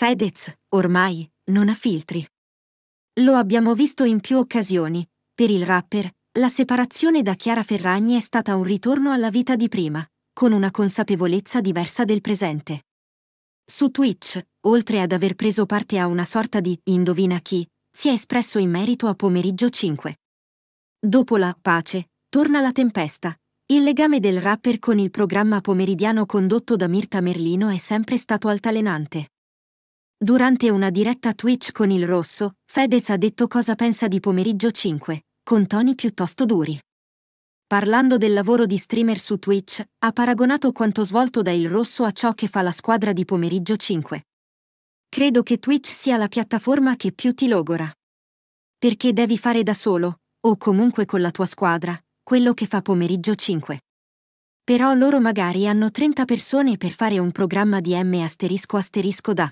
Fedez, ormai, non ha filtri. Lo abbiamo visto in più occasioni. Per il rapper, la separazione da Chiara Ferragni è stata un ritorno alla vita di prima, con una consapevolezza diversa del presente. Su Twitch, oltre ad aver preso parte a una sorta di indovina chi, si è espresso in merito a pomeriggio 5. Dopo la pace, torna la tempesta. Il legame del rapper con il programma pomeridiano condotto da Mirta Merlino è sempre stato altalenante. Durante una diretta Twitch con il Rosso, Fedez ha detto cosa pensa di pomeriggio 5, con toni piuttosto duri. Parlando del lavoro di streamer su Twitch, ha paragonato quanto svolto da Il Rosso a ciò che fa la squadra di pomeriggio 5. Credo che Twitch sia la piattaforma che più ti logora. Perché devi fare da solo, o comunque con la tua squadra, quello che fa pomeriggio 5. Però loro magari hanno 30 persone per fare un programma di M asterisco asterisco da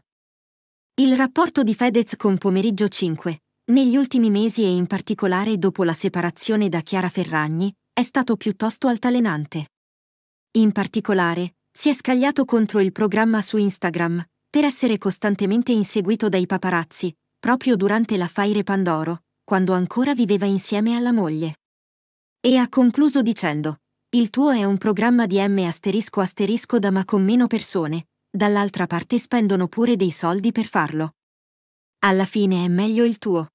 il rapporto di Fedez con Pomeriggio 5, negli ultimi mesi e in particolare dopo la separazione da Chiara Ferragni, è stato piuttosto altalenante. In particolare, si è scagliato contro il programma su Instagram, per essere costantemente inseguito dai paparazzi, proprio durante l'affaire Pandoro, quando ancora viveva insieme alla moglie. E ha concluso dicendo, il tuo è un programma di M asterisco asterisco da ma con meno persone, dall'altra parte spendono pure dei soldi per farlo. Alla fine è meglio il tuo.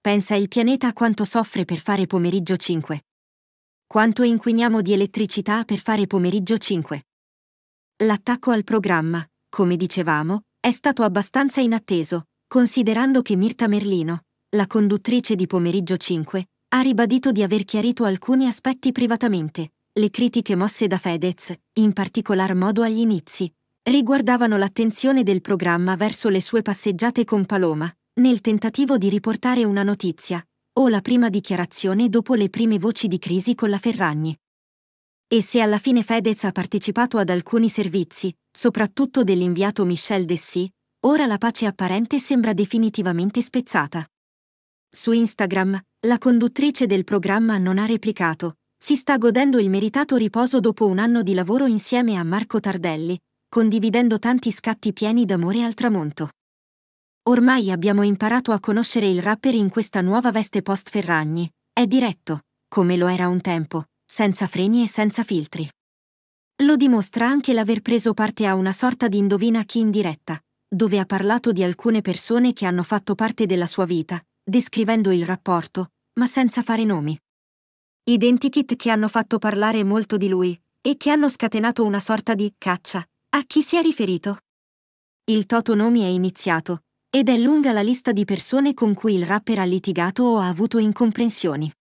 Pensa il pianeta quanto soffre per fare pomeriggio 5. Quanto inquiniamo di elettricità per fare pomeriggio 5. L'attacco al programma, come dicevamo, è stato abbastanza inatteso, considerando che Mirta Merlino, la conduttrice di pomeriggio 5, ha ribadito di aver chiarito alcuni aspetti privatamente, le critiche mosse da Fedez, in particolar modo agli inizi, riguardavano l'attenzione del programma verso le sue passeggiate con Paloma, nel tentativo di riportare una notizia, o la prima dichiarazione dopo le prime voci di crisi con la Ferragni. E se alla fine Fedez ha partecipato ad alcuni servizi, soprattutto dell'inviato Michel Dessy, ora la pace apparente sembra definitivamente spezzata. Su Instagram, la conduttrice del programma non ha replicato, si sta godendo il meritato riposo dopo un anno di lavoro insieme a Marco Tardelli, condividendo tanti scatti pieni d'amore al tramonto. Ormai abbiamo imparato a conoscere il rapper in questa nuova veste post-Ferragni. È diretto, come lo era un tempo, senza freni e senza filtri. Lo dimostra anche l'aver preso parte a una sorta di indovina chi in diretta, dove ha parlato di alcune persone che hanno fatto parte della sua vita, descrivendo il rapporto, ma senza fare nomi. Identikit che hanno fatto parlare molto di lui, e che hanno scatenato una sorta di caccia a chi si è riferito? Il toto nomi è iniziato, ed è lunga la lista di persone con cui il rapper ha litigato o ha avuto incomprensioni.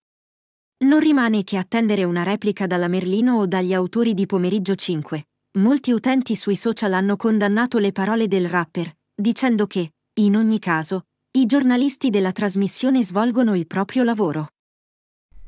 Non rimane che attendere una replica dalla Merlino o dagli autori di Pomeriggio 5. Molti utenti sui social hanno condannato le parole del rapper, dicendo che, in ogni caso, i giornalisti della trasmissione svolgono il proprio lavoro.